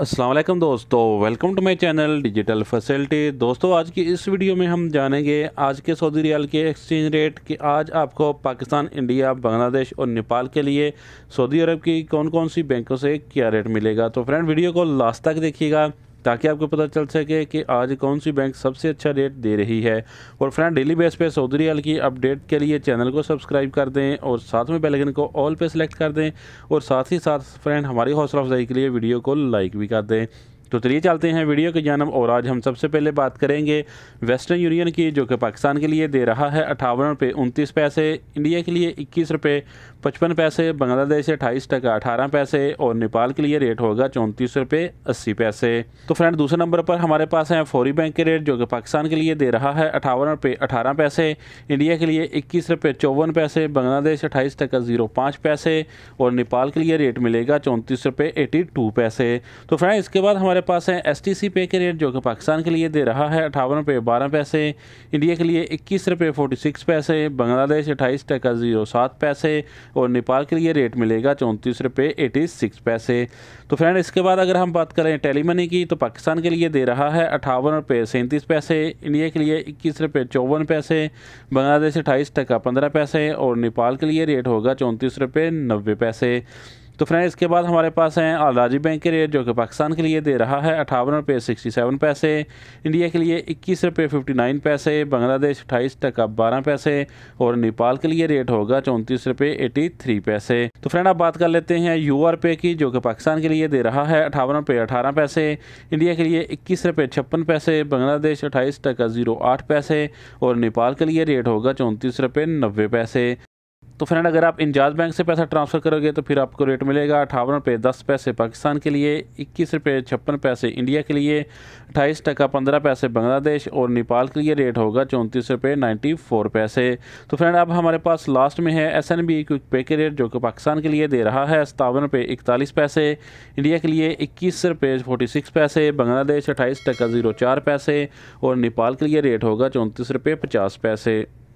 असलम दोस्तों welcome to my channel digital facility दोस्तों आज की इस वीडियो में हम जानेंगे आज के सऊदी रियाल के एक्सचेंज रेट कि आज आपको पाकिस्तान इंडिया बांग्लादेश और नेपाल के लिए सऊदी अरब की कौन कौन सी बैंकों से क्या रेट मिलेगा तो फ्रेंड वीडियो को लास्ट तक देखिएगा ताकि आपको पता चल सके कि आज कौन सी बैंक सबसे अच्छा रेट दे रही है और फ्रेंड डेली बेस पे सऊदी रियाल की अपडेट के लिए चैनल को सब्सक्राइब कर दें और साथ में बेलगन को ऑल पे सेलेक्ट कर दें और साथ ही साथ फ्रेंड हमारी हौसला अफजाई के लिए वीडियो को लाइक भी कर दें तो चलिए चलते हैं वीडियो की जानब और आज हम सबसे पहले बात करेंगे वेस्टर्न यूनियन की जो कि पाकिस्तान के लिए दे रहा है अठावन रुपये उनतीस पैसे इंडिया के लिए इक्कीस रुपये पचपन पैसे बांग्लादेश अट्ठाईस टका अठारह पैसे और नेपाल के लिए रेट होगा चौंतीस रुपये अस्सी पैसे तो फ्रेंड दूसरे नंबर पर हमारे पास है फौरी बैंक के रेट जो कि पाकिस्तान के लिए दे रहा है अठावन रुपये अठारह पैसे इंडिया के लिए इक्कीस रुपये चौवन पैसे बांग्लादेश अट्ठाईस टका ज़ीरो पाँच पैसे और नेपाल के लिए रेट मिलेगा चौंतीस रुपये एटी टू पैसे तो फ्रेंड इसके बाद हमारे हमारे पास है एस टी सी पे के रेट जो कि पाकिस्तान के लिए दे रहा है अठावन रुपये बारह पैसे इंडिया के लिए इक्कीस रुपये फोर्टी सिक्स पैसे बांग्लादेश अट्ठाईस टका ज़ीरो सात पैसे और नेपाल के लिए रेट मिलेगा चौंतीस रुपये एटी सिक्स पैसे तो फ्रेंड इसके बाद अगर हम बात करें टेली मनी की तो पाकिस्तान के लिए दे रहा है अठावन रुपये सैंतीस पैसे इंडिया के लिए इक्कीस रुपये चौवन पैसे बांग्लादेश अट्ठाईस टका पंद्रह पैसे और नेपाल के लिए रेट होगा चौंतीस रुपये नब्बे पैसे तो फ्रेंड इसके बाद हमारे पास हैं आलराजी बैंक के रेट जो कि पाकिस्तान के लिए दे रहा है अठावन रुपये सिक्सटी सेवन पैसे इंडिया के लिए इक्कीस रुपये फिफ्टी नाइन पैसे बांग्लादेश अट्ठाईस टका बारह पैसे और नेपाल के लिए रेट होगा चौंतीस रुपये एटी थ्री पैसे तो फ्रेंड आप बात कर लेते हैं यू आर पे की जो कि पाकिस्तान के लिए दे रहा है अठावन रुपये अठारह पैसे इंडिया के लिए इक्कीस रुपये छप्पन पैसे बांग्लादेश अट्ठाईस टका जीरो आठ पैसे और नेपाल के लिए रेट होगा चौंतीस रुपये नब्बे पैसे तो फ्रेंड अगर आप इंजाज बैंक से पैसा ट्रांसफ़र करोगे तो फिर आपको रेट मिलेगा अठावन रुपये दस पैसे पाकिस्तान के लिए इक्कीस रुपये छप्पन पैसे इंडिया के लिए अट्ठाईस टका पंद्रह पैसे बांग्लादेश और नेपाल के लिए रेट होगा चौंतीस रुपये नाइन्टी फोर पैसे तो फ्रेंड अब हमारे पास लास्ट में है एस एन बी क्विक पे के रेट जो कि पाकिस्तान के लिए दे रहा है सतावन रुपये इकतालीस पैसे इंडिया के लिए इक्कीस रुपये फोर्टी सिक्स पैसे बांग्लादेश अट्ठाईस टका ज़ीरो चार पैसे और नेपाल के लिए रेट होगा चौंतीस रुपये पचास पैसे